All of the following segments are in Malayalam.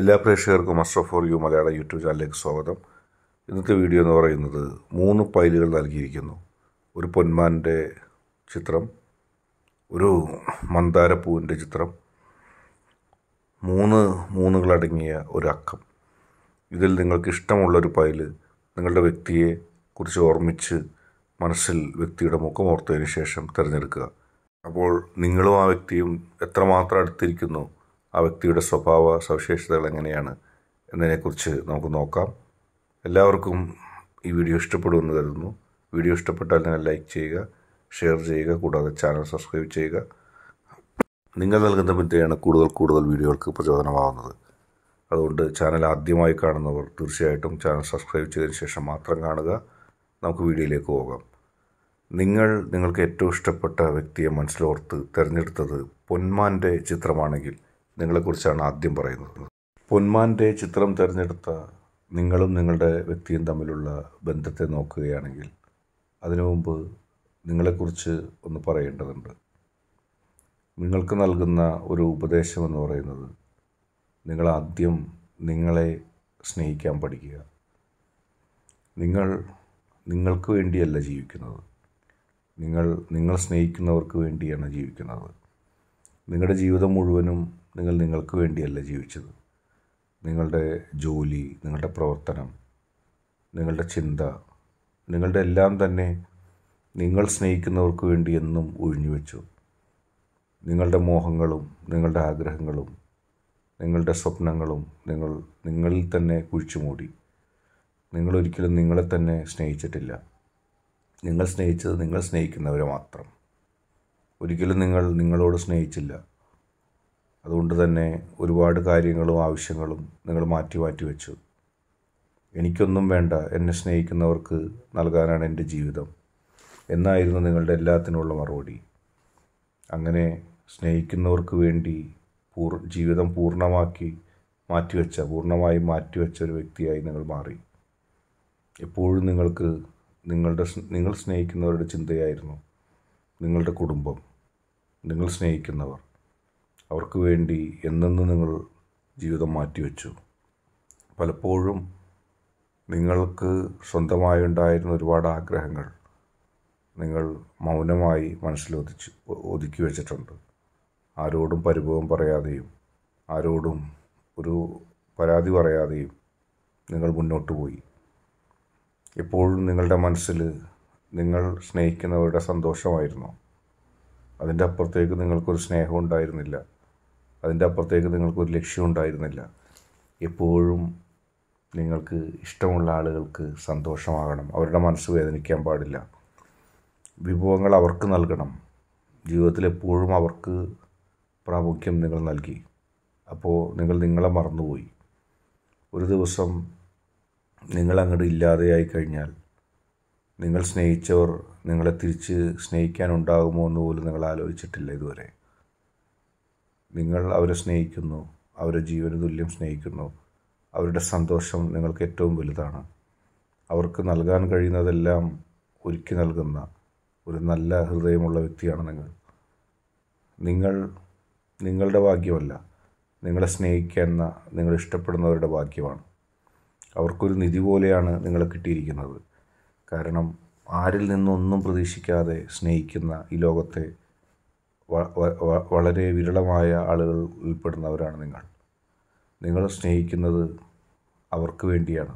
എല്ലാ പ്രേക്ഷകർക്കും master for you Malayala YouTube ചാനലിലേക്ക് സ്വാഗതം ഇന്നത്തെ വീഡിയോ എന്ന് പറയുന്നത് മൂന്ന് പൈലുകൾ നൽകിയിരിക്കുന്നു ഒരു പൊന്മാൻ്റെ ചിത്രം ഒരു മന്ദാരപ്പൂവിൻ്റെ ചിത്രം മൂന്ന് മൂന്നുകളടങ്ങിയ ഒരു അക്കം ഇതിൽ നിങ്ങൾക്ക് ഇഷ്ടമുള്ളൊരു പൈല് നിങ്ങളുടെ വ്യക്തിയെ കുറിച്ച് ഓർമ്മിച്ച് മനസ്സിൽ വ്യക്തിയുടെ മുഖം ഓർത്തതിന് ശേഷം തിരഞ്ഞെടുക്കുക അപ്പോൾ നിങ്ങളും ആ വ്യക്തിയും എത്രമാത്രം അടുത്തിരിക്കുന്നു ആ വ്യക്തിയുടെ സ്വഭാവ സവിശേഷതകൾ എങ്ങനെയാണ് എന്നതിനെക്കുറിച്ച് നമുക്ക് നോക്കാം എല്ലാവർക്കും ഈ വീഡിയോ ഇഷ്ടപ്പെടുമെന്ന് കരുതുന്നു വീഡിയോ ഇഷ്ടപ്പെട്ടാൽ നിങ്ങൾ ലൈക്ക് ചെയ്യുക ഷെയർ ചെയ്യുക കൂടാതെ ചാനൽ സബ്സ്ക്രൈബ് ചെയ്യുക നിങ്ങൾ നൽകുന്ന പിന്തുണയാണ് കൂടുതൽ കൂടുതൽ വീഡിയോകൾക്ക് പ്രചോദനമാകുന്നത് അതുകൊണ്ട് ചാനൽ ആദ്യമായി കാണുന്നവർ തീർച്ചയായിട്ടും ചാനൽ സബ്സ്ക്രൈബ് ചെയ്തതിന് ശേഷം മാത്രം കാണുക നമുക്ക് വീഡിയോയിലേക്ക് പോകാം നിങ്ങൾ നിങ്ങൾക്ക് ഏറ്റവും ഇഷ്ടപ്പെട്ട വ്യക്തിയെ മനസ്സിലോർത്ത് തിരഞ്ഞെടുത്തത് പൊന്മാൻ്റെ ചിത്രമാണെങ്കിൽ നിങ്ങളെക്കുറിച്ചാണ് ആദ്യം പറയുന്നത് പൊന്മാൻ്റെ ചിത്രം തിരഞ്ഞെടുത്ത നിങ്ങളും നിങ്ങളുടെ വ്യക്തിയും തമ്മിലുള്ള ബന്ധത്തെ നോക്കുകയാണെങ്കിൽ അതിനു മുമ്പ് നിങ്ങളെക്കുറിച്ച് ഒന്ന് പറയേണ്ടതുണ്ട് നിങ്ങൾക്ക് നൽകുന്ന ഒരു ഉപദേശം എന്ന് പറയുന്നത് നിങ്ങൾ ആദ്യം നിങ്ങളെ സ്നേഹിക്കാൻ പഠിക്കുക നിങ്ങൾ നിങ്ങൾക്ക് വേണ്ടിയല്ല ജീവിക്കുന്നത് നിങ്ങൾ നിങ്ങൾ സ്നേഹിക്കുന്നവർക്ക് വേണ്ടിയാണ് ജീവിക്കുന്നത് നിങ്ങളുടെ ജീവിതം മുഴുവനും നിങ്ങൾ നിങ്ങൾക്ക് വേണ്ടിയല്ല ജീവിച്ചത് നിങ്ങളുടെ ജോലി നിങ്ങളുടെ പ്രവർത്തനം നിങ്ങളുടെ ചിന്ത നിങ്ങളുടെ എല്ലാം തന്നെ നിങ്ങൾ സ്നേഹിക്കുന്നവർക്ക് വേണ്ടി എന്നും ഒഴിഞ്ഞുവെച്ചു നിങ്ങളുടെ മോഹങ്ങളും നിങ്ങളുടെ ആഗ്രഹങ്ങളും നിങ്ങളുടെ സ്വപ്നങ്ങളും നിങ്ങൾ നിങ്ങളിൽ തന്നെ കുഴിച്ചു മൂടി നിങ്ങളൊരിക്കലും നിങ്ങളെ തന്നെ സ്നേഹിച്ചിട്ടില്ല നിങ്ങൾ സ്നേഹിച്ചത് നിങ്ങൾ സ്നേഹിക്കുന്നവരെ മാത്രം ഒരിക്കലും നിങ്ങൾ നിങ്ങളോട് സ്നേഹിച്ചില്ല അതുകൊണ്ട് തന്നെ ഒരുപാട് കാര്യങ്ങളും ആവശ്യങ്ങളും നിങ്ങൾ മാറ്റി മാറ്റി വെച്ചു എനിക്കൊന്നും വേണ്ട എന്നെ സ്നേഹിക്കുന്നവർക്ക് നൽകാനാണ് എൻ്റെ ജീവിതം എന്നായിരുന്നു നിങ്ങളുടെ എല്ലാത്തിനുമുള്ള മറുപടി അങ്ങനെ സ്നേഹിക്കുന്നവർക്ക് വേണ്ടി പൂർ ജീവിതം പൂർണ്ണമാക്കി മാറ്റിവെച്ച പൂർണ്ണമായി മാറ്റിവെച്ച ഒരു വ്യക്തിയായി നിങ്ങൾ മാറി എപ്പോഴും നിങ്ങൾക്ക് നിങ്ങളുടെ നിങ്ങൾ സ്നേഹിക്കുന്നവരുടെ ചിന്തയായിരുന്നു നിങ്ങളുടെ കുടുംബം നിങ്ങൾ സ്നേഹിക്കുന്നവർ അവർക്ക് വേണ്ടി എന്നെന്ന് നിങ്ങൾ ജീവിതം മാറ്റിവെച്ചു പലപ്പോഴും നിങ്ങൾക്ക് സ്വന്തമായി ഉണ്ടായിരുന്ന ഒരുപാട് ആഗ്രഹങ്ങൾ നിങ്ങൾ മൗനമായി മനസ്സിൽ ഒതിച്ച് ഒതുക്കി വെച്ചിട്ടുണ്ട് ആരോടും പരിഭവം പറയാതെയും ആരോടും ഒരു പരാതി പറയാതെയും നിങ്ങൾ മുന്നോട്ട് പോയി എപ്പോഴും നിങ്ങളുടെ മനസ്സിൽ നിങ്ങൾ സ്നേഹിക്കുന്നവരുടെ സന്തോഷമായിരുന്നു അതിൻ്റെ അപ്പുറത്തേക്ക് നിങ്ങൾക്കൊരു സ്നേഹം ഉണ്ടായിരുന്നില്ല അതിൻ്റെ അപ്പുറത്തേക്ക് നിങ്ങൾക്കൊരു ലക്ഷ്യം ഉണ്ടായിരുന്നില്ല എപ്പോഴും നിങ്ങൾക്ക് ഇഷ്ടമുള്ള ആളുകൾക്ക് സന്തോഷമാകണം അവരുടെ മനസ്സ് വേദനിക്കാൻ പാടില്ല വിഭവങ്ങൾ അവർക്ക് നൽകണം ജീവിതത്തിൽ എപ്പോഴും അവർക്ക് പ്രാമുഖ്യം നിങ്ങൾ നൽകി അപ്പോൾ നിങ്ങൾ നിങ്ങളെ മറന്നുപോയി ഒരു ദിവസം നിങ്ങൾ അങ്ങോട്ട് ഇല്ലാതെയായി കഴിഞ്ഞാൽ നിങ്ങൾ സ്നേഹിച്ചവർ നിങ്ങളെ തിരിച്ച് സ്നേഹിക്കാനുണ്ടാകുമോ എന്ന് പോലും നിങ്ങൾ ആലോചിച്ചിട്ടില്ല ഇതുവരെ നിങ്ങൾ അവരെ സ്നേഹിക്കുന്നു അവരെ ജീവന തുല്യം സ്നേഹിക്കുന്നു അവരുടെ സന്തോഷം നിങ്ങൾക്ക് ഏറ്റവും വലുതാണ് അവർക്ക് നൽകാൻ കഴിയുന്നതെല്ലാം ഒരുക്കി നൽകുന്ന ഒരു നല്ല ഹൃദയമുള്ള വ്യക്തിയാണ് നിങ്ങൾ നിങ്ങൾ നിങ്ങളുടെ ഭാഗ്യമല്ല നിങ്ങളെ സ്നേഹിക്കുന്ന നിങ്ങൾ ഇഷ്ടപ്പെടുന്നവരുടെ ഭാഗ്യമാണ് അവർക്കൊരു നിധി പോലെയാണ് നിങ്ങളെ കിട്ടിയിരിക്കുന്നത് കാരണം ആരിൽ നിന്നൊന്നും പ്രതീക്ഷിക്കാതെ സ്നേഹിക്കുന്ന ഈ ലോകത്തെ വളരെ വിരളമായ ആളുകൾ ഉൾപ്പെടുന്നവരാണ് നിങ്ങൾ നിങ്ങൾ സ്നേഹിക്കുന്നത് അവർക്ക് വേണ്ടിയാണ്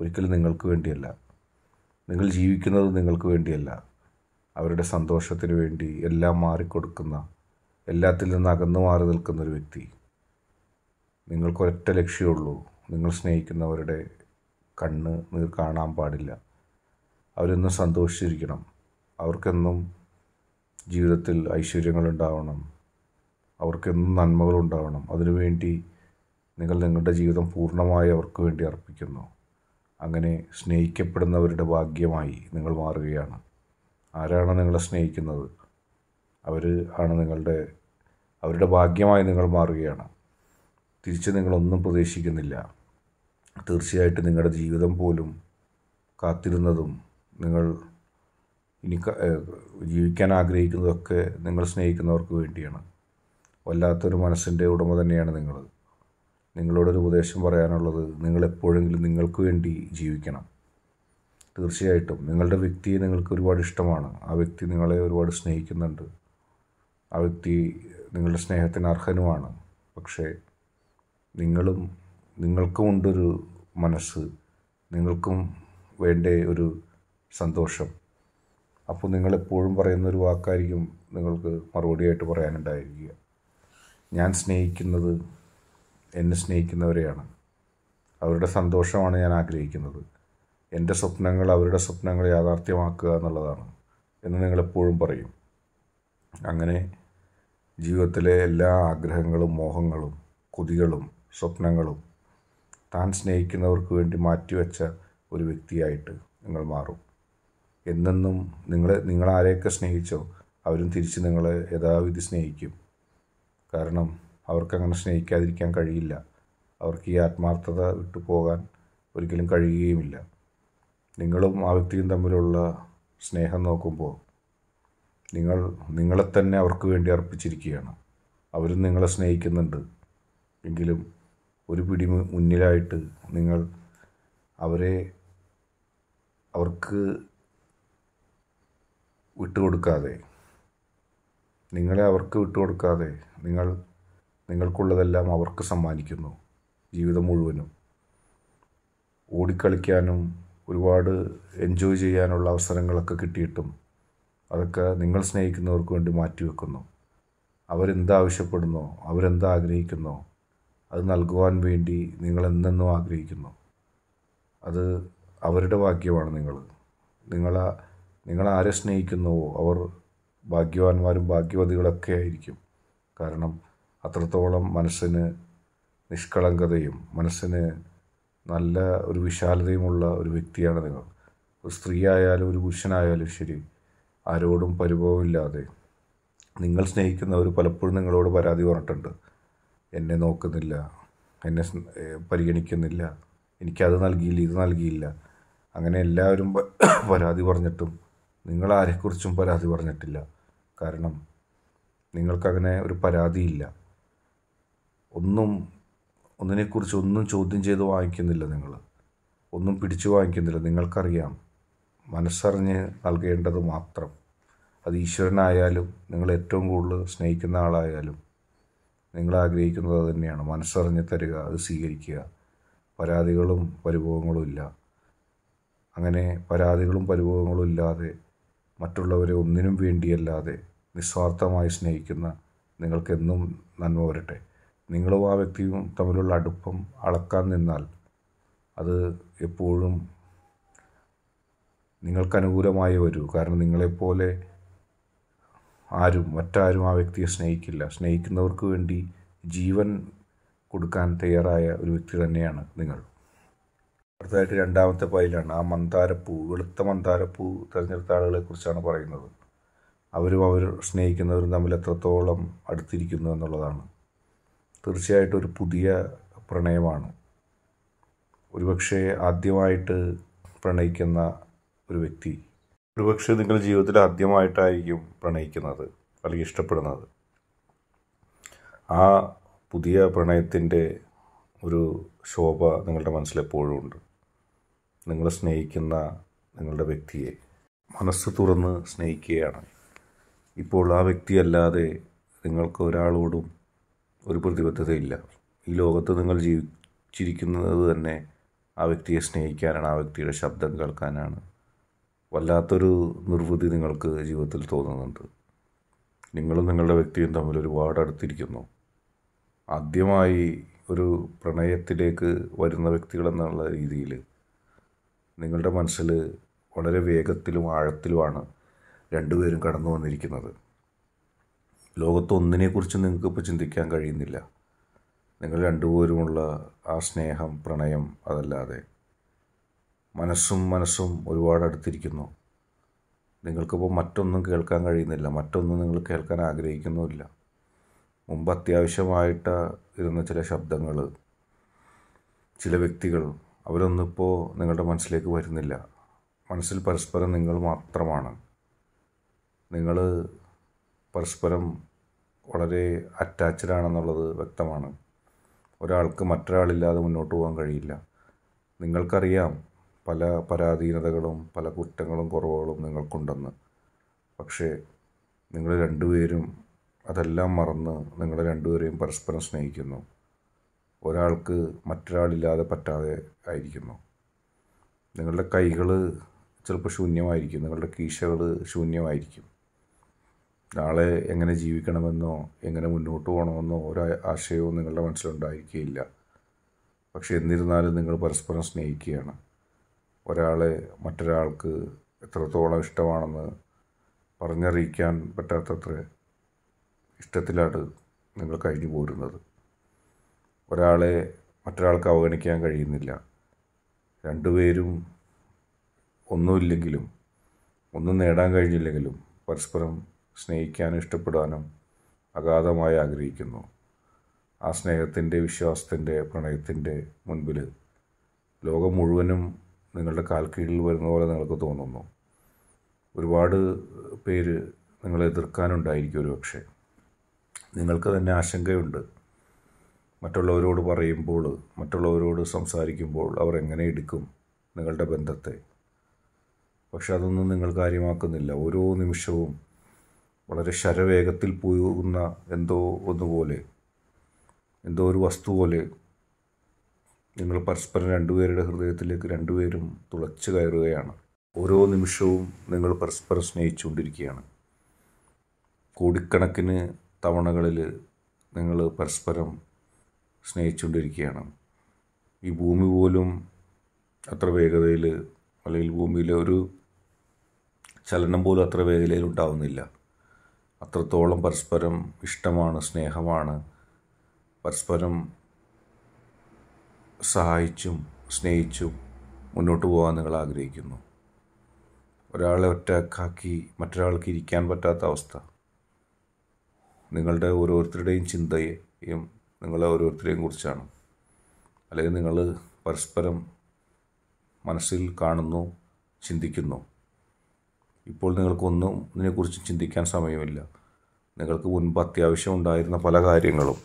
ഒരിക്കലും നിങ്ങൾക്ക് വേണ്ടിയല്ല നിങ്ങൾ ജീവിക്കുന്നത് നിങ്ങൾക്ക് വേണ്ടിയല്ല അവരുടെ സന്തോഷത്തിന് വേണ്ടി എല്ലാം മാറിക്കൊടുക്കുന്ന എല്ലാത്തിൽ നിന്ന് അകന്നു മാറി നിൽക്കുന്ന ഒരു വ്യക്തി നിങ്ങൾക്കൊരൊറ്റ ലക്ഷ്യമുള്ളൂ നിങ്ങൾ സ്നേഹിക്കുന്നവരുടെ കണ്ണ് കാണാൻ പാടില്ല അവരൊന്നും സന്തോഷിച്ചിരിക്കണം അവർക്കെന്നും ജീവിതത്തിൽ ഐശ്വര്യങ്ങളുണ്ടാവണം അവർക്കെന്നും നന്മകളുണ്ടാവണം അതിനുവേണ്ടി നിങ്ങൾ നിങ്ങളുടെ ജീവിതം പൂർണ്ണമായി അവർക്ക് വേണ്ടി അർപ്പിക്കുന്നു അങ്ങനെ സ്നേഹിക്കപ്പെടുന്നവരുടെ ഭാഗ്യമായി നിങ്ങൾ മാറുകയാണ് ആരാണ് നിങ്ങളെ സ്നേഹിക്കുന്നത് അവർ ആണ് നിങ്ങളുടെ അവരുടെ ഭാഗ്യമായി നിങ്ങൾ മാറുകയാണ് തിരിച്ച് നിങ്ങളൊന്നും പ്രതീക്ഷിക്കുന്നില്ല തീർച്ചയായിട്ടും നിങ്ങളുടെ ജീവിതം പോലും കാത്തിരുന്നതും നിങ്ങൾ ഇനി ജീവിക്കാൻ ആഗ്രഹിക്കുന്നതൊക്കെ നിങ്ങൾ സ്നേഹിക്കുന്നവർക്ക് വേണ്ടിയാണ് വല്ലാത്തൊരു മനസ്സിൻ്റെ ഉടമ തന്നെയാണ് നിങ്ങൾ നിങ്ങളോടൊരു ഉപദേശം പറയാനുള്ളത് നിങ്ങൾ എപ്പോഴെങ്കിലും നിങ്ങൾക്ക് വേണ്ടി ജീവിക്കണം തീർച്ചയായിട്ടും നിങ്ങളുടെ വ്യക്തിയെ നിങ്ങൾക്ക് ഒരുപാട് ഇഷ്ടമാണ് ആ വ്യക്തി നിങ്ങളെ ഒരുപാട് സ്നേഹിക്കുന്നുണ്ട് ആ വ്യക്തി നിങ്ങളുടെ സ്നേഹത്തിന് അർഹനുമാണ് പക്ഷേ നിങ്ങളും നിങ്ങൾക്കും ഉണ്ടൊരു മനസ്സ് നിങ്ങൾക്കും വേണ്ട ഒരു സന്തോഷം അപ്പോൾ നിങ്ങളെപ്പോഴും പറയുന്നൊരു വാക്കായിരിക്കും നിങ്ങൾക്ക് മറുപടിയായിട്ട് പറയാനുണ്ടായിരിക്കുക ഞാൻ സ്നേഹിക്കുന്നത് എന്നെ സ്നേഹിക്കുന്നവരെയാണ് അവരുടെ സന്തോഷമാണ് ഞാൻ ആഗ്രഹിക്കുന്നത് എൻ്റെ സ്വപ്നങ്ങൾ അവരുടെ സ്വപ്നങ്ങൾ യാഥാർത്ഥ്യമാക്കുക എന്നുള്ളതാണ് എന്ന് നിങ്ങളെപ്പോഴും പറയും അങ്ങനെ ജീവിതത്തിലെ എല്ലാ ആഗ്രഹങ്ങളും മോഹങ്ങളും കൊതികളും സ്വപ്നങ്ങളും താൻ സ്നേഹിക്കുന്നവർക്ക് വേണ്ടി മാറ്റിവെച്ച ഒരു വ്യക്തിയായിട്ട് നിങ്ങൾ മാറും എന്നെന്നും നിങ്ങൾ നിങ്ങളാരെയൊക്കെ സ്നേഹിച്ചോ അവരും തിരിച്ച് നിങ്ങളെ യഥാവിധി സ്നേഹിക്കും കാരണം അവർക്കങ്ങനെ സ്നേഹിക്കാതിരിക്കാൻ കഴിയില്ല അവർക്ക് ഈ ആത്മാർത്ഥത വിട്ടു പോകാൻ ഒരിക്കലും കഴിയുകയുമില്ല നിങ്ങളും ആ വ്യക്തിയും തമ്മിലുള്ള സ്നേഹം നോക്കുമ്പോൾ നിങ്ങൾ നിങ്ങളെ തന്നെ അവർക്ക് വേണ്ടി അർപ്പിച്ചിരിക്കുകയാണ് അവരും നിങ്ങളെ സ്നേഹിക്കുന്നുണ്ട് എങ്കിലും ഒരു പിടി മുന്നിലായിട്ട് നിങ്ങൾ അവരെ അവർക്ക് വിട്ടുകൊടുക്കാതെ നിങ്ങളെ അവർക്ക് വിട്ടുകൊടുക്കാതെ നിങ്ങൾ നിങ്ങൾക്കുള്ളതെല്ലാം അവർക്ക് സമ്മാനിക്കുന്നു ജീവിതം മുഴുവനും ഓടിക്കളിക്കാനും ഒരുപാട് എൻജോയ് ചെയ്യാനുള്ള അവസരങ്ങളൊക്കെ കിട്ടിയിട്ടും അതൊക്കെ നിങ്ങൾ സ്നേഹിക്കുന്നവർക്ക് വേണ്ടി മാറ്റിവെക്കുന്നു അവരെന്താവശ്യപ്പെടുന്നോ അവരെന്താ അത് നൽകുവാൻ വേണ്ടി നിങ്ങളെന്നെന്നും ആഗ്രഹിക്കുന്നു അത് അവരുടെ ഭാഗ്യമാണ് നിങ്ങൾ നിങ്ങളാ നിങ്ങൾ ആരെ സ്നേഹിക്കുന്നുവോ അവർ ഭാഗ്യവാന്മാരും ഭാഗ്യവതികളൊക്കെ ആയിരിക്കും കാരണം അത്രത്തോളം മനസ്സിന് നിഷ്കളങ്കതയും മനസ്സിന് നല്ല ഒരു വിശാലതയുമുള്ള ഒരു വ്യക്തിയാണ് നിങ്ങൾ ഒരു സ്ത്രീ ആയാലും ഒരു പുരുഷനായാലും ശരി ആരോടും പരിഭവമില്ലാതെ നിങ്ങൾ സ്നേഹിക്കുന്നവർ പലപ്പോഴും നിങ്ങളോട് പരാതി പറഞ്ഞിട്ടുണ്ട് എന്നെ നോക്കുന്നില്ല എന്നെ പരിഗണിക്കുന്നില്ല എനിക്കത് നൽകിയില്ല ഇത് നൽകിയില്ല അങ്ങനെ എല്ലാവരും പരാതി പറഞ്ഞിട്ടും നിങ്ങൾ ആരെക്കുറിച്ചും പരാതി പറഞ്ഞിട്ടില്ല കാരണം നിങ്ങൾക്കങ്ങനെ ഒരു പരാതിയില്ല ഒന്നും ഒന്നിനെക്കുറിച്ച് ഒന്നും ചോദ്യം ചെയ്ത് വാങ്ങിക്കുന്നില്ല നിങ്ങൾ ഒന്നും പിടിച്ചു വാങ്ങിക്കുന്നില്ല നിങ്ങൾക്കറിയാം മനസ്സറിഞ്ഞ് നൽകേണ്ടത് മാത്രം അത് ഈശ്വരനായാലും നിങ്ങൾ ഏറ്റവും കൂടുതൽ സ്നേഹിക്കുന്ന ആളായാലും നിങ്ങൾ ആഗ്രഹിക്കുന്നത് തന്നെയാണ് മനസ്സറിഞ്ഞ് തരിക അത് സ്വീകരിക്കുക പരാതികളും പരിഭവങ്ങളും ഇല്ല അങ്ങനെ പരാതികളും പരിഭവങ്ങളും ഇല്ലാതെ മറ്റുള്ളവരെ ഒന്നിനും വേണ്ടിയല്ലാതെ നിസ്വാർത്ഥമായി സ്നേഹിക്കുന്ന നിങ്ങൾക്കെന്നും നന്മ വരട്ടെ നിങ്ങളും ആ വ്യക്തിയും തമ്മിലുള്ള അടുപ്പം അളക്കാൻ നിന്നാൽ അത് എപ്പോഴും നിങ്ങൾക്കനുകൂലമായി വരൂ കാരണം നിങ്ങളെപ്പോലെ ആരും മറ്റാരും ആ വ്യക്തിയെ സ്നേഹിക്കില്ല സ്നേഹിക്കുന്നവർക്ക് വേണ്ടി ജീവൻ കൊടുക്കാൻ തയ്യാറായ ഒരു വ്യക്തി തന്നെയാണ് നിങ്ങൾ അടുത്തതായിട്ട് രണ്ടാമത്തെ പൈലാണ് ആ മന്ദാരപ്പൂ വെളുത്ത മന്ദാരപ്പൂ തിരഞ്ഞെടുത്ത ആളുകളെ കുറിച്ചാണ് പറയുന്നത് അവരും അവർ സ്നേഹിക്കുന്നവരും തമ്മിൽ എത്രത്തോളം അടുത്തിരിക്കുന്നു എന്നുള്ളതാണ് തീർച്ചയായിട്ടും ഒരു പുതിയ പ്രണയമാണ് ഒരുപക്ഷെ ആദ്യമായിട്ട് പ്രണയിക്കുന്ന ഒരു വ്യക്തി ഒരുപക്ഷെ നിങ്ങളുടെ ജീവിതത്തിൽ ആദ്യമായിട്ടായിരിക്കും പ്രണയിക്കുന്നത് അല്ലെങ്കിൽ ഇഷ്ടപ്പെടുന്നത് ആ പുതിയ പ്രണയത്തിൻ്റെ ഒരു ശോഭ നിങ്ങളുടെ മനസ്സിലെപ്പോഴും ഉണ്ട് നിങ്ങൾ സ്നേഹിക്കുന്ന നിങ്ങളുടെ വ്യക്തിയെ മനസ്സ് തുറന്ന് സ്നേഹിക്കുകയാണ് ഇപ്പോൾ ആ വ്യക്തിയല്ലാതെ നിങ്ങൾക്ക് ഒരാളോടും ഒരു പ്രതിബദ്ധതയില്ല ഈ ലോകത്ത് നിങ്ങൾ ജീവിച്ചിരിക്കുന്നത് തന്നെ ആ വ്യക്തിയെ സ്നേഹിക്കാനാണ് ആ വ്യക്തിയുടെ ശബ്ദം കേൾക്കാനാണ് വല്ലാത്തൊരു നിർവൃതി നിങ്ങൾക്ക് ജീവിതത്തിൽ തോന്നുന്നുണ്ട് നിങ്ങളും നിങ്ങളുടെ വ്യക്തിയും തമ്മിൽ ഒരുപാട് അടുത്തിരിക്കുന്നു ആദ്യമായി ഒരു പ്രണയത്തിലേക്ക് വരുന്ന വ്യക്തികളെന്നുള്ള രീതിയിൽ നിങ്ങളുടെ മനസ്സിൽ വളരെ വേഗത്തിലും ആഴത്തിലുമാണ് രണ്ടുപേരും കടന്നു വന്നിരിക്കുന്നത് ലോകത്ത് ഒന്നിനെക്കുറിച്ച് നിങ്ങൾക്കിപ്പോൾ ചിന്തിക്കാൻ കഴിയുന്നില്ല നിങ്ങൾ രണ്ടുപേരുമുള്ള ആ സ്നേഹം പ്രണയം അതല്ലാതെ മനസ്സും മനസ്സും ഒരുപാട് അടുത്തിരിക്കുന്നു നിങ്ങൾക്കിപ്പോൾ മറ്റൊന്നും കേൾക്കാൻ കഴിയുന്നില്ല മറ്റൊന്നും നിങ്ങൾ കേൾക്കാൻ ആഗ്രഹിക്കുന്നുമില്ല മുമ്പ് അത്യാവശ്യമായിട്ട് ഇരുന്ന ചില ശബ്ദങ്ങൾ ചില വ്യക്തികൾ അവരൊന്നിപ്പോൾ നിങ്ങളുടെ മനസ്സിലേക്ക് വരുന്നില്ല മനസ്സിൽ പരസ്പരം നിങ്ങൾ മാത്രമാണ് നിങ്ങൾ പരസ്പരം വളരെ അറ്റാച്ച്ഡ് ആണെന്നുള്ളത് വ്യക്തമാണ് ഒരാൾക്ക് മറ്റൊരാളില്ലാതെ മുന്നോട്ട് പോകാൻ കഴിയില്ല നിങ്ങൾക്കറിയാം പല പരാധീനതകളും പല കുറ്റങ്ങളും കുറവുകളും നിങ്ങൾക്കുണ്ടെന്ന് പക്ഷേ നിങ്ങൾ രണ്ടുപേരും അതെല്ലാം മറന്ന് നിങ്ങൾ രണ്ടുപേരെയും പരസ്പരം സ്നേഹിക്കുന്നു ഒരാൾക്ക് മറ്റൊരാളില്ലാതെ പറ്റാതെ ആയിരിക്കുന്നു നിങ്ങളുടെ കൈകൾ ചിലപ്പോൾ ശൂന്യമായിരിക്കും നിങ്ങളുടെ കീശകൾ ശൂന്യമായിരിക്കും നാളെ എങ്ങനെ ജീവിക്കണമെന്നോ എങ്ങനെ മുന്നോട്ട് പോകണമെന്നോ ഒരു ആശയവും നിങ്ങളുടെ മനസ്സിലുണ്ടായിരിക്കുകയില്ല പക്ഷെ എന്നിരുന്നാലും നിങ്ങൾ പരസ്പരം സ്നേഹിക്കുകയാണ് ഒരാളെ മറ്റൊരാൾക്ക് എത്രത്തോളം ഇഷ്ടമാണെന്ന് പറഞ്ഞറിയിക്കാൻ പറ്റാത്തത്ര ഇഷ്ടത്തിലാണ് നിങ്ങൾ കഴിഞ്ഞു പോരുന്നത് ഒരാളെ മറ്റൊരാൾക്ക് അവഗണിക്കാൻ കഴിയുന്നില്ല രണ്ടുപേരും ഒന്നുമില്ലെങ്കിലും ഒന്നും നേടാൻ കഴിഞ്ഞില്ലെങ്കിലും പരസ്പരം സ്നേഹിക്കാനും ഇഷ്ടപ്പെടാനും അഗാധമായി ആഗ്രഹിക്കുന്നു ആ സ്നേഹത്തിൻ്റെ വിശ്വാസത്തിൻ്റെ പ്രണയത്തിൻ്റെ മുൻപിൽ ലോകം മുഴുവനും നിങ്ങളുടെ കാൽക്കീഴിൽ വരുന്ന പോലെ നിങ്ങൾക്ക് തോന്നുന്നു ഒരുപാട് പേര് നിങ്ങളെ എതിർക്കാനുണ്ടായിരിക്കും ഒരു പക്ഷേ നിങ്ങൾക്ക് തന്നെ ആശങ്കയുണ്ട് മറ്റുള്ളവരോട് പറയുമ്പോൾ മറ്റുള്ളവരോട് സംസാരിക്കുമ്പോൾ അവർ എങ്ങനെ എടുക്കും നിങ്ങളുടെ ബന്ധത്തെ പക്ഷെ അതൊന്നും നിങ്ങൾ കാര്യമാക്കുന്നില്ല ഓരോ നിമിഷവും വളരെ ശരവേഗത്തിൽ പോകുന്ന എന്തോ ഒന്നുപോലെ എന്തോ ഒരു വസ്തു പോലെ നിങ്ങൾ പരസ്പരം രണ്ടുപേരുടെ ഹൃദയത്തിലേക്ക് രണ്ടുപേരും തുളച്ചു കയറുകയാണ് ഓരോ നിമിഷവും നിങ്ങൾ പരസ്പരം സ്നേഹിച്ചുകൊണ്ടിരിക്കുകയാണ് കോടിക്കണക്കിന് തവണകളിൽ നിങ്ങൾ പരസ്പരം സ്നേഹിച്ചുകൊണ്ടിരിക്കുകയാണ് ഈ ഭൂമി പോലും അത്ര വേഗതയിൽ അല്ലെങ്കിൽ ഭൂമിയിലെ ഒരു ചലനം പോലും അത്ര വേഗതയിൽ ഉണ്ടാവുന്നില്ല അത്രത്തോളം പരസ്പരം ഇഷ്ടമാണ് സ്നേഹമാണ് പരസ്പരം സഹായിച്ചും സ്നേഹിച്ചും മുന്നോട്ട് പോകാൻ നിങ്ങൾ ആഗ്രഹിക്കുന്നു ഒരാളെ ഒറ്റക്കാക്കി മറ്റൊരാൾക്ക് ഇരിക്കാൻ പറ്റാത്ത അവസ്ഥ നിങ്ങളുടെ ഓരോരുത്തരുടെയും ചിന്തയെയും നിങ്ങളെ ഓരോരുത്തരെയും കുറിച്ചാണ് അല്ലെങ്കിൽ നിങ്ങൾ പരസ്പരം മനസ്സിൽ കാണുന്നു ചിന്തിക്കുന്നു ഇപ്പോൾ നിങ്ങൾക്കൊന്നും ഇതിനെക്കുറിച്ച് ചിന്തിക്കാൻ സമയമില്ല നിങ്ങൾക്ക് മുൻപ് അത്യാവശ്യം ഉണ്ടായിരുന്ന പല കാര്യങ്ങളും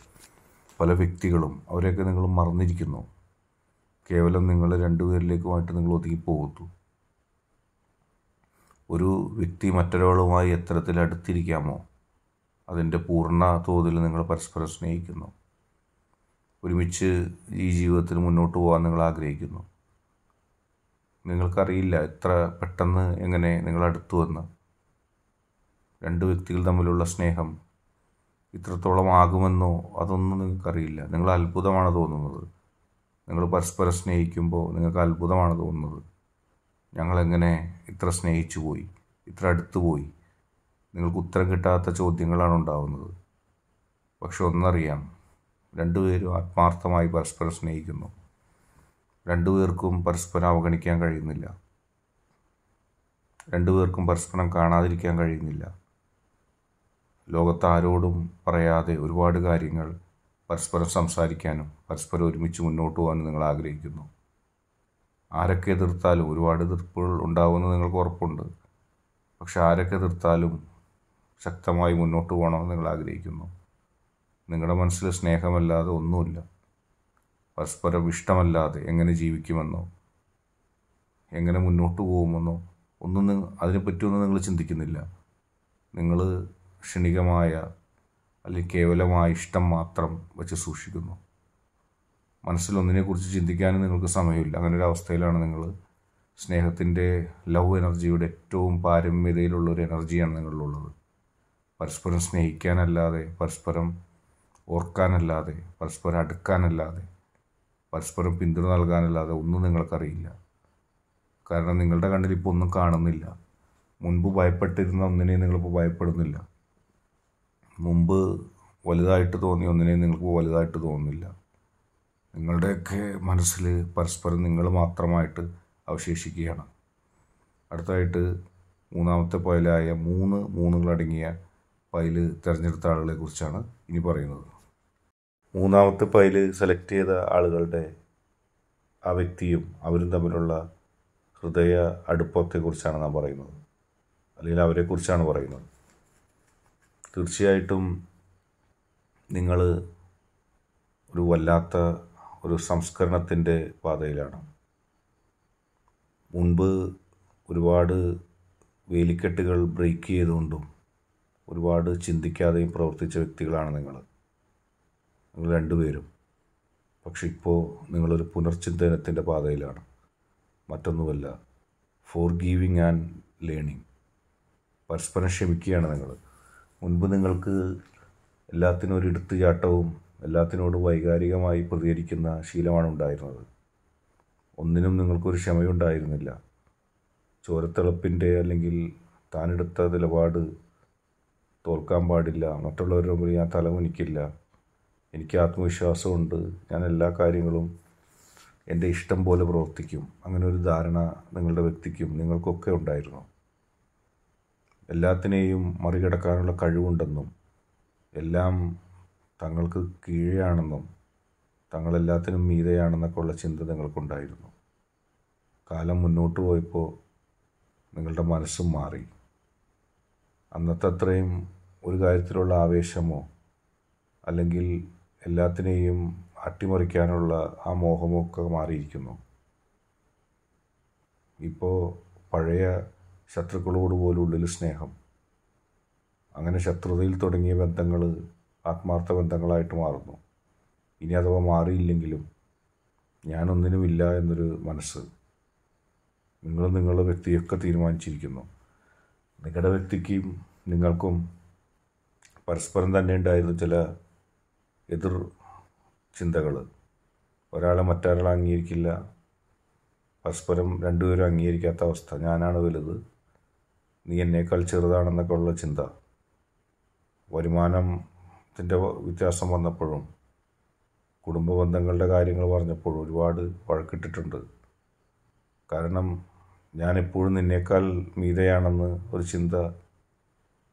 പല വ്യക്തികളും അവരെയൊക്കെ നിങ്ങൾ മറന്നിരിക്കുന്നു കേവലം നിങ്ങൾ രണ്ടുപേരിലേക്കുമായിട്ട് നിങ്ങൾ ഒതുങ്ങിപ്പോകുന്നു ഒരു വ്യക്തി മറ്റൊരാളുമായി എത്തരത്തിൽ അടുത്തിരിക്കാമോ അതിൻ്റെ പൂർണ്ണ തോതിൽ നിങ്ങൾ പരസ്പരം സ്നേഹിക്കുന്നു ഒരുമിച്ച് ഈ ജീവിതത്തിൽ മുന്നോട്ട് പോകാൻ നിങ്ങൾ ആഗ്രഹിക്കുന്നു നിങ്ങൾക്കറിയില്ല എത്ര പെട്ടെന്ന് എങ്ങനെ നിങ്ങൾ അടുത്തു വന്ന് രണ്ട് വ്യക്തികൾ തമ്മിലുള്ള സ്നേഹം ഇത്രത്തോളം ആകുമെന്നോ അതൊന്നും നിങ്ങൾക്കറിയില്ല നിങ്ങൾ അത്ഭുതമാണ് തോന്നുന്നത് നിങ്ങൾ പരസ്പരം സ്നേഹിക്കുമ്പോൾ നിങ്ങൾക്ക് അത്ഭുതമാണ് തോന്നുന്നത് ഞങ്ങളെങ്ങനെ ഇത്ര സ്നേഹിച്ചു പോയി ഇത്ര അടുത്തു പോയി നിങ്ങൾക്ക് ഉത്തരം കിട്ടാത്ത ചോദ്യങ്ങളാണ് ഉണ്ടാവുന്നത് പക്ഷെ ഒന്നറിയാം രണ്ടുപേരും ആത്മാർത്ഥമായി പരസ്പരം സ്നേഹിക്കുന്നു രണ്ടുപേർക്കും പരസ്പരം അവഗണിക്കാൻ കഴിയുന്നില്ല രണ്ടുപേർക്കും പരസ്പരം കാണാതിരിക്കാൻ കഴിയുന്നില്ല ലോകത്താരോടും പറയാതെ ഒരുപാട് കാര്യങ്ങൾ പരസ്പരം സംസാരിക്കാനും പരസ്പരം ഒരുമിച്ച് മുന്നോട്ട് പോകാനും നിങ്ങൾ ആഗ്രഹിക്കുന്നു ആരൊക്കെ എതിർത്താലും ഒരുപാട് എതിർപ്പുകൾ ഉണ്ടാകുമെന്ന് നിങ്ങൾക്ക് ഉറപ്പുണ്ട് പക്ഷെ ആരൊക്കെ എതിർത്താലും ശക്തമായി മുന്നോട്ട് പോകണമെന്ന് നിങ്ങൾ ആഗ്രഹിക്കുന്നു നിങ്ങളുടെ മനസ്സിൽ സ്നേഹമല്ലാതെ ഒന്നുമില്ല പരസ്പരം ഇഷ്ടമല്ലാതെ എങ്ങനെ ജീവിക്കുമെന്നോ എങ്ങനെ മുന്നോട്ട് പോകുമെന്നോ ഒന്നും അതിനെപ്പറ്റിയൊന്നും നിങ്ങൾ ചിന്തിക്കുന്നില്ല നിങ്ങൾ ക്ഷണികമായ അല്ലെങ്കിൽ കേവലമായ ഇഷ്ടം മാത്രം വെച്ച് സൂക്ഷിക്കുന്നു മനസ്സിലൊന്നിനെക്കുറിച്ച് ചിന്തിക്കാനും നിങ്ങൾക്ക് സമയമില്ല അങ്ങനെ ഒരു അവസ്ഥയിലാണ് നിങ്ങൾ സ്നേഹത്തിൻ്റെ ലവ് എനർജിയുടെ ഏറ്റവും പാരമ്യതയിലുള്ളൊരു ഒരു എനർജിയാണ് നിങ്ങളിലുള്ളത് പരസ്പരം സ്നേഹിക്കാനല്ലാതെ പരസ്പരം ഓർക്കാനല്ലാതെ പരസ്പരം അടുക്കാനല്ലാതെ പരസ്പരം പിന്തുണ നൽകാനല്ലാതെ ഒന്നും നിങ്ങൾക്കറിയില്ല കാരണം നിങ്ങളുടെ കണ്ണിൽ ഇപ്പോൾ ഒന്നും കാണുന്നില്ല മുൻപ് ഭയപ്പെട്ടിരുന്ന ഒന്നിനെയും നിങ്ങളിപ്പോൾ ഭയപ്പെടുന്നില്ല മുമ്പ് വലുതായിട്ട് തോന്നിയ ഒന്നിനെയും നിങ്ങൾക്കിപ്പോൾ വലുതായിട്ട് തോന്നുന്നില്ല നിങ്ങളുടെയൊക്കെ മനസ്സിൽ പരസ്പരം നിങ്ങൾ മാത്രമായിട്ട് അവശേഷിക്കുകയാണ് അടുത്തായിട്ട് മൂന്നാമത്തെ പൈലായ മൂന്ന് മൂന്നുകളടങ്ങിയ പൈല് തിരഞ്ഞെടുത്ത ആളുകളെ കുറിച്ചാണ് ഇനി പറയുന്നത് മൂന്നാമത്തെ പൈല് സെലക്ട് ചെയ്ത ആളുകളുടെ ആ വ്യക്തിയും അവരും തമ്മിലുള്ള ഹൃദയ അടുപ്പത്തെക്കുറിച്ചാണ് നാം പറയുന്നത് അല്ലെങ്കിൽ അവരെക്കുറിച്ചാണ് പറയുന്നത് തീർച്ചയായിട്ടും നിങ്ങൾ ഒരു വല്ലാത്ത ഒരു സംസ്കരണത്തിൻ്റെ പാതയിലാണ് മുൻപ് ഒരുപാട് വേലിക്കെട്ടുകൾ ബ്രേക്ക് ചെയ്തുകൊണ്ടും ഒരുപാട് ചിന്തിക്കാതെയും പ്രവർത്തിച്ച വ്യക്തികളാണ് നിങ്ങൾ നിങ്ങൾ രണ്ടുപേരും പക്ഷെ ഇപ്പോൾ നിങ്ങളൊരു പുനർചിന്തനത്തിൻ്റെ പാതയിലാണ് മറ്റൊന്നുമല്ല ഫോർ ഗീവിങ് ആൻഡ് ലേണിങ് പരസ്പരം ക്ഷമിക്കുകയാണ് നിങ്ങൾ മുൻപ് നിങ്ങൾക്ക് എല്ലാത്തിനും ഒരു എടുത്തുചാട്ടവും എല്ലാത്തിനോടും വൈകാരികമായി പ്രതികരിക്കുന്ന ശീലമാണ് ഉണ്ടായിരുന്നത് ഒന്നിനും നിങ്ങൾക്കൊരു ക്ഷമയുണ്ടായിരുന്നില്ല ചോരത്തിളപ്പിൻ്റെ അല്ലെങ്കിൽ താനെടുത്ത നിലപാട് തോൽക്കാൻ പാടില്ല മറ്റുള്ളവരുടെ മുമ്പിൽ ഞാൻ തലകുനിക്കില്ല എനിക്ക് ആത്മവിശ്വാസമുണ്ട് ഞാൻ എല്ലാ കാര്യങ്ങളും എൻ്റെ ഇഷ്ടം പോലെ പ്രവർത്തിക്കും അങ്ങനെ ഒരു ധാരണ നിങ്ങളുടെ വ്യക്തിക്കും നിങ്ങൾക്കൊക്കെ ഉണ്ടായിരുന്നു എല്ലാത്തിനെയും മറികടക്കാനുള്ള കഴിവുണ്ടെന്നും എല്ലാം തങ്ങൾക്ക് കീഴെയാണെന്നും തങ്ങളെല്ലാത്തിനും മീതയാണെന്നൊക്കെ ഉള്ള ചിന്ത നിങ്ങൾക്കുണ്ടായിരുന്നു കാലം മുന്നോട്ട് പോയപ്പോൾ നിങ്ങളുടെ മനസ്സും മാറി അന്നത്തെ അത്രയും ഒരു കാര്യത്തിലുള്ള ആവേശമോ അല്ലെങ്കിൽ എല്ലാത്തിനെയും അട്ടിമറിക്കാനുള്ള ആ മോഹമൊക്കെ മാറിയിരിക്കുന്നു ഇപ്പോൾ പഴയ ശത്രുക്കളോട് പോലും ഉള്ളിൽ സ്നേഹം അങ്ങനെ ശത്രുതയിൽ തുടങ്ങിയ ബന്ധങ്ങൾ ആത്മാർത്ഥ ബന്ധങ്ങളായിട്ട് മാറുന്നു ഇനി അഥവാ മാറിയില്ലെങ്കിലും ഞാനൊന്നിനുമില്ല എന്നൊരു മനസ്സ് നിങ്ങൾ നിങ്ങളുടെ വ്യക്തിയൊക്കെ തീരുമാനിച്ചിരിക്കുന്നു നിങ്ങളുടെ വ്യക്തിക്കും നിങ്ങൾക്കും പരസ്പരം തന്നെ ഉണ്ടായിരുന്ന ചില എതിർ ചിന്തകൾ ഒരാളെ മറ്റൊരാൾ അംഗീകരിക്കില്ല പരസ്പരം രണ്ടുപേരും അംഗീകരിക്കാത്ത അവസ്ഥ ഞാനാണ് വലുത് നീ എന്നേക്കാൾ ചെറുതാണെന്നൊക്കെ ഉള്ള ചിന്ത വരുമാനത്തിൻ്റെ വ്യത്യാസം വന്നപ്പോഴും കുടുംബ ബന്ധങ്ങളുടെ കാര്യങ്ങൾ പറഞ്ഞപ്പോഴും ഒരുപാട് വഴക്കിട്ടിട്ടുണ്ട് കാരണം ഞാനെപ്പോഴും നിന്നേക്കാൾ മീതയാണെന്ന് ഒരു ചിന്ത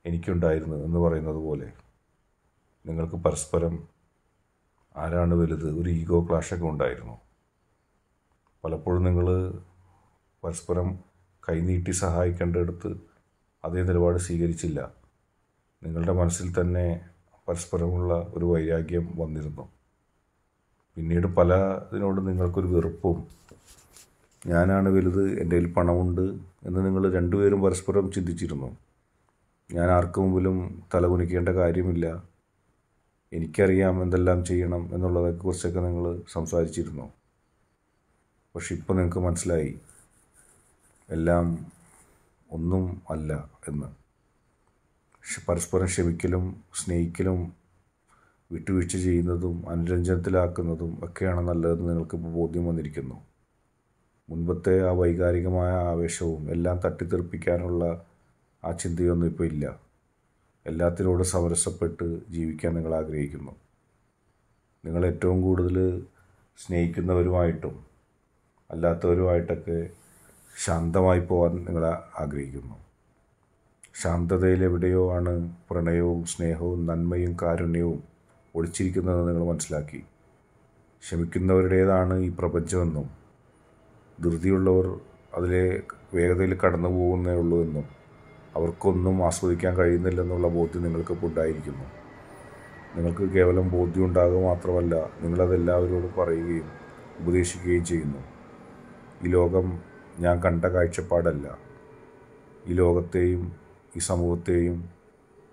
എനിക്കുണ്ടായിരുന്നു എന്ന് പറയുന്നത് പോലെ നിങ്ങൾക്ക് പരസ്പരം ആരാണ് വലുത് ഒരു ഈഗോ ക്ലാഷൊക്കെ ഉണ്ടായിരുന്നു പലപ്പോഴും നിങ്ങൾ പരസ്പരം കൈനീട്ടി സഹായിക്കേണ്ടടുത്ത് അതേ നിലപാട് സ്വീകരിച്ചില്ല നിങ്ങളുടെ മനസ്സിൽ തന്നെ പരസ്പരമുള്ള ഒരു വൈരാഗ്യം വന്നിരുന്നു പിന്നീട് പല ഇതിനോട് നിങ്ങൾക്കൊരു വെറുപ്പും ഞാനാണ് വലുത് എൻ്റെ കയ്യിൽ പണമുണ്ട് എന്ന് നിങ്ങൾ രണ്ടുപേരും പരസ്പരം ചിന്തിച്ചിരുന്നു ഞാൻ ആർക്കു മുമ്പിലും തലകുനിക്കേണ്ട കാര്യമില്ല എനിക്കറിയാം എന്തെല്ലാം ചെയ്യണം എന്നുള്ളതൊക്കെ കുറിച്ചൊക്കെ നിങ്ങൾ സംസാരിച്ചിരുന്നു പക്ഷെ ഇപ്പോൾ നിങ്ങൾക്ക് മനസ്സിലായി എല്ലാം ഒന്നും അല്ല എന്ന് പരസ്പരം ക്ഷമിക്കലും സ്നേഹിക്കലും വിട്ടുവീഴ്ച ചെയ്യുന്നതും അനുരഞ്ജനത്തിലാക്കുന്നതും ഒക്കെയാണ് നല്ലതെന്ന് നിങ്ങൾക്കിപ്പോൾ ബോധ്യം വന്നിരിക്കുന്നു മുൻപത്തെ ആ വൈകാരികമായ ആവേശവും എല്ലാം തട്ടിത്തെറിപ്പിക്കാനുള്ള ആ ചിന്തയൊന്നും ഇപ്പോൾ ഇല്ല എല്ലാത്തിനോട് സമരസപ്പെട്ട് ജീവിക്കാൻ നിങ്ങൾ ആഗ്രഹിക്കുന്നു നിങ്ങൾ ഏറ്റവും കൂടുതൽ സ്നേഹിക്കുന്നവരുമായിട്ടും അല്ലാത്തവരുമായിട്ടൊക്കെ ശാന്തമായി പോകാൻ നിങ്ങൾ ആഗ്രഹിക്കുന്നു ശാന്തതയിൽ എവിടെയോ ആണ് പ്രണയവും സ്നേഹവും നന്മയും കാരുണ്യവും ഒളിച്ചിരിക്കുന്നതെന്ന് നിങ്ങൾ മനസ്സിലാക്കി ക്ഷമിക്കുന്നവരുടേതാണ് ഈ പ്രപഞ്ചമെന്നും ധൃതിയുള്ളവർ അതിലെ വേഗതയിൽ കടന്നു പോകുന്നേ ഉള്ളൂ എന്നും അവർക്കൊന്നും ആസ്വദിക്കാൻ കഴിയുന്നില്ലെന്നുള്ള ബോധ്യം നിങ്ങൾക്കിപ്പോൾ ഉണ്ടായിരിക്കുന്നു നിങ്ങൾക്ക് കേവലം ബോധ്യം ഉണ്ടാകുക മാത്രമല്ല നിങ്ങളത് എല്ലാവരോടും പറയുകയും ഉപദേശിക്കുകയും ചെയ്യുന്നു ഈ ലോകം ഞാൻ കണ്ട കാഴ്ചപ്പാടല്ല ഈ ലോകത്തെയും ഈ സമൂഹത്തെയും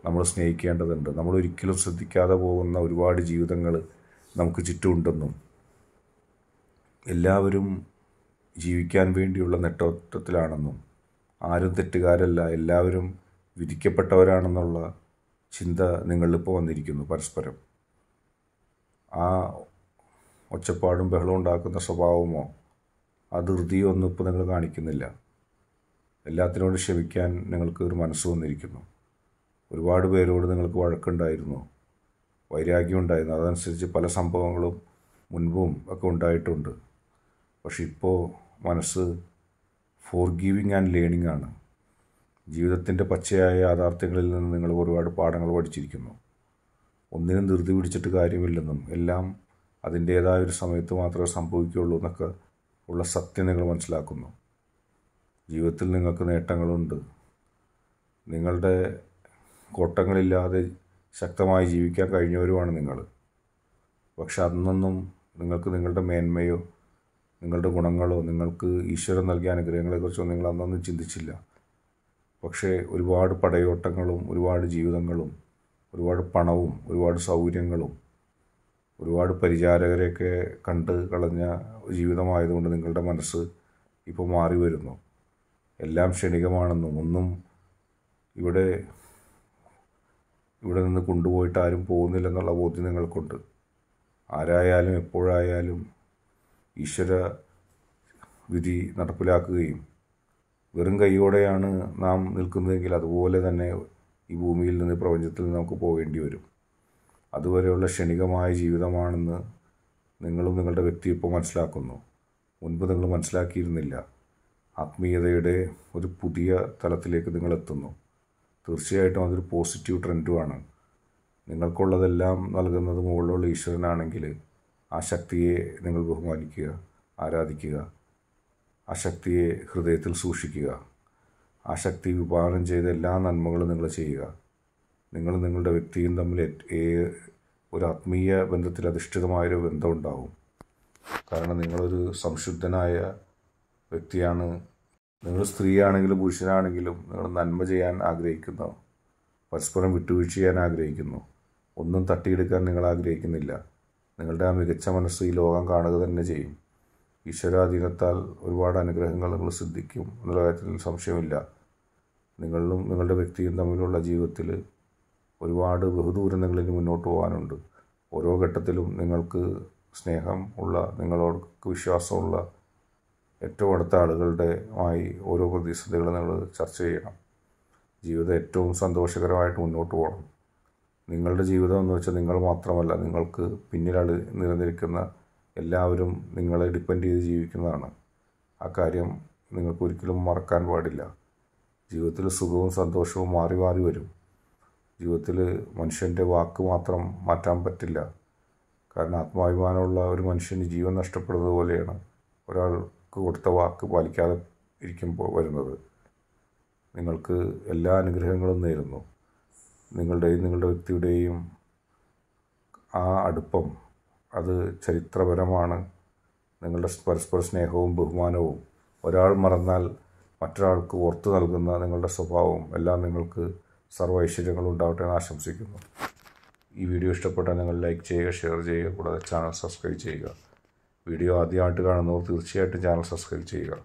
നമ്മൾ സ്നേഹിക്കേണ്ടതുണ്ട് നമ്മൾ ഒരിക്കലും ശ്രദ്ധിക്കാതെ പോകുന്ന ഒരുപാട് ജീവിതങ്ങൾ നമുക്ക് ചുറ്റുമുണ്ടെന്നും എല്ലാവരും ജീവിക്കാൻ വേണ്ടിയുള്ള നെട്ടോട്ടത്തിലാണെന്നും ആരും തെറ്റുകാരല്ല എല്ലാവരും വിധിക്കപ്പെട്ടവരാണെന്നുള്ള ചിന്ത നിങ്ങളിപ്പോൾ വന്നിരിക്കുന്നു പരസ്പരം ആ ഒച്ചപ്പാടും ബഹളം ഉണ്ടാക്കുന്ന സ്വഭാവമോ ആ ധൃതിയോ ഒന്നും ഇപ്പോൾ നിങ്ങൾ കാണിക്കുന്നില്ല എല്ലാത്തിനോടും ക്ഷമിക്കാൻ നിങ്ങൾക്ക് ഒരു മനസ്സ് വന്നിരിക്കുന്നു ഒരുപാട് പേരോട് നിങ്ങൾക്ക് വഴക്കുണ്ടായിരുന്നു വൈരാഗ്യം ഉണ്ടായിരുന്നു അതനുസരിച്ച് പല സംഭവങ്ങളും മുൻപും ഒക്കെ ഉണ്ടായിട്ടുണ്ട് പക്ഷെ ഇപ്പോൾ മനസ്സ് ഫോർ ഗീവിങ് ആൻഡ് ലേണിംഗ് ആണ് ജീവിതത്തിൻ്റെ പച്ചയായ യാഥാർത്ഥ്യങ്ങളിൽ നിന്ന് നിങ്ങൾ ഒരുപാട് പാഠങ്ങൾ പഠിച്ചിരിക്കുന്നു ഒന്നിനും ധൃതി പിടിച്ചിട്ട് കാര്യമില്ലെന്നും എല്ലാം അതിൻ്റേതായ ഒരു സമയത്ത് മാത്രമേ സംഭവിക്കുകയുള്ളൂ എന്നൊക്കെ ഉള്ള സത്യം നിങ്ങൾ മനസ്സിലാക്കുന്നു ജീവിതത്തിൽ നിങ്ങൾക്ക് നേട്ടങ്ങളുണ്ട് നിങ്ങളുടെ കോട്ടങ്ങളില്ലാതെ ശക്തമായി ജീവിക്കാൻ കഴിഞ്ഞവരുമാണ് നിങ്ങൾ പക്ഷെ അന്നൊന്നും നിങ്ങൾക്ക് നിങ്ങളുടെ മേന്മയോ നിങ്ങളുടെ ഗുണങ്ങളോ നിങ്ങൾക്ക് ഈശ്വരൻ നൽകിയ അനുഗ്രഹങ്ങളെക്കുറിച്ചോ നിങ്ങൾ അന്നൊന്നും ചിന്തിച്ചില്ല പക്ഷേ ഒരുപാട് പടയോട്ടങ്ങളും ഒരുപാട് ജീവിതങ്ങളും ഒരുപാട് പണവും ഒരുപാട് സൗകര്യങ്ങളും ഒരുപാട് പരിചാരകരെയൊക്കെ കണ്ട് കളഞ്ഞ ജീവിതമായതുകൊണ്ട് നിങ്ങളുടെ മനസ്സ് ഇപ്പോൾ മാറി വരുന്നു എല്ലാം ക്ഷണികമാണെന്നും ഒന്നും ഇവിടെ ഇവിടെ നിന്ന് കൊണ്ടുപോയിട്ട് ആരും പോകുന്നില്ലെന്നുള്ള ബോധ്യം നിങ്ങൾക്കുണ്ട് ആരായാലും എപ്പോഴായാലും ഈശ്വര വിധി നടപ്പിലാക്കുകയും വെറും കൈയോടെയാണ് നാം നിൽക്കുന്നതെങ്കിൽ അതുപോലെ തന്നെ ഈ ഭൂമിയിൽ നിന്ന് പ്രപഞ്ചത്തിൽ നിന്ന് നമുക്ക് പോകേണ്ടി വരും അതുവരെയുള്ള ക്ഷണികമായ ജീവിതമാണെന്ന് നിങ്ങളും നിങ്ങളുടെ വ്യക്തി ഇപ്പോൾ മനസ്സിലാക്കുന്നു മുൻപ് നിങ്ങൾ മനസ്സിലാക്കിയിരുന്നില്ല ആത്മീയതയുടെ ഒരു പുതിയ തലത്തിലേക്ക് നിങ്ങൾ എത്തുന്നു തീർച്ചയായിട്ടും അതൊരു പോസിറ്റീവ് ട്രെൻഡുമാണ് നിങ്ങൾക്കുള്ളതെല്ലാം നൽകുന്നത് മുകളിലുള്ള ഈശ്വരനാണെങ്കിൽ ആ ശക്തിയെ നിങ്ങൾ ബഹുമാനിക്കുക ആരാധിക്കുക ആ ശക്തിയെ ഹൃദയത്തിൽ സൂക്ഷിക്കുക ആ ശക്തി വിഭാവനം ചെയ്ത എല്ലാ നന്മകളും നിങ്ങൾ ചെയ്യുക നിങ്ങൾ നിങ്ങളുടെ വ്യക്തിയും തമ്മിൽ ഒരു ആത്മീയ ബന്ധത്തിൽ അധിഷ്ഠിതമായൊരു ബന്ധം ഉണ്ടാവും കാരണം നിങ്ങളൊരു സംശുദ്ധനായ വ്യക്തിയാണ് നിങ്ങൾ സ്ത്രീയാണെങ്കിലും പുരുഷനാണെങ്കിലും നിങ്ങൾ നന്മ ചെയ്യാൻ ആഗ്രഹിക്കുന്നു പരസ്പരം വിട്ടുവീഴ്ച ചെയ്യാൻ ആഗ്രഹിക്കുന്നു ഒന്നും തട്ടിയെടുക്കാൻ നിങ്ങൾ ആഗ്രഹിക്കുന്നില്ല നിങ്ങളുടെ ആ മികച്ച മനസ്സ് ഈ ലോകം കാണുക തന്നെ ചെയ്യും ഈശ്വരാധീനത്താൽ ഒരുപാട് അനുഗ്രഹങ്ങൾ നിങ്ങൾ സിദ്ധിക്കും എന്നുള്ള കാര്യത്തിൽ സംശയമില്ല നിങ്ങളിലും നിങ്ങളുടെ വ്യക്തിയും തമ്മിലുള്ള ജീവിതത്തിൽ ഒരുപാട് ബഹുദൂരം നിങ്ങളിൽ മുന്നോട്ട് പോകാനുണ്ട് ഓരോ ഘട്ടത്തിലും നിങ്ങൾക്ക് സ്നേഹം ഉള്ള നിങ്ങളോർക്ക് വിശ്വാസമുള്ള ഏറ്റവും അടുത്ത ആളുകളുടെ ആയി ഓരോ പ്രതിസന്ധികളും നിങ്ങൾ ചർച്ച ചെയ്യണം ജീവിതം ഏറ്റവും സന്തോഷകരമായിട്ട് മുന്നോട്ട് പോകണം നിങ്ങളുടെ ജീവിതം എന്ന് വെച്ചാൽ നിങ്ങൾ മാത്രമല്ല നിങ്ങൾക്ക് പിന്നിലാണ് നിലനിൽക്കുന്ന എല്ലാവരും നിങ്ങളെ ഡിപ്പെൻഡ് ചെയ്ത് ജീവിക്കുന്നതാണ് ആ കാര്യം നിങ്ങൾക്ക് ഒരിക്കലും മറക്കാൻ പാടില്ല ജീവിതത്തിൽ സുഖവും സന്തോഷവും മാറി മാറി വരും ജീവിതത്തിൽ മനുഷ്യൻ്റെ വാക്ക് മാത്രം മാറ്റാൻ പറ്റില്ല കാരണം ആത്മാഭിമാനമുള്ള ഒരു മനുഷ്യന് ജീവൻ നഷ്ടപ്പെടുന്നത് പോലെയാണ് ഒരാൾക്ക് കൊടുത്ത വാക്ക് പാലിക്കാതെ ഇരിക്കുമ്പോൾ വരുന്നത് നിങ്ങൾക്ക് എല്ലാ അനുഗ്രഹങ്ങളും നേരുന്നു നിങ്ങളുടെയും നിങ്ങളുടെ വ്യക്തിയുടെയും ആ അടുപ്പം അത് ചരിത്രപരമാണ് നിങ്ങളുടെ പരസ്പര സ്നേഹവും ബഹുമാനവും ഒരാൾ മറന്നാൽ മറ്റൊരാൾക്ക് ഓർത്തു നൽകുന്ന നിങ്ങളുടെ സ്വഭാവവും എല്ലാം നിങ്ങൾക്ക് സർവ്വ ഐശ്വര്യങ്ങളും ഉണ്ടാവട്ടെ എന്ന് ആശംസിക്കുന്നു ഈ വീഡിയോ ഇഷ്ടപ്പെട്ടാൽ നിങ്ങൾ ലൈക്ക് ചെയ്യുക ഷെയർ ചെയ്യുക കൂടാതെ ചാനൽ സബ്സ്ക്രൈബ് ചെയ്യുക വീഡിയോ ആദ്യമായിട്ട് കാണുന്നവർ തീർച്ചയായിട്ടും ചാനൽ സബ്സ്ക്രൈബ് ചെയ്യുക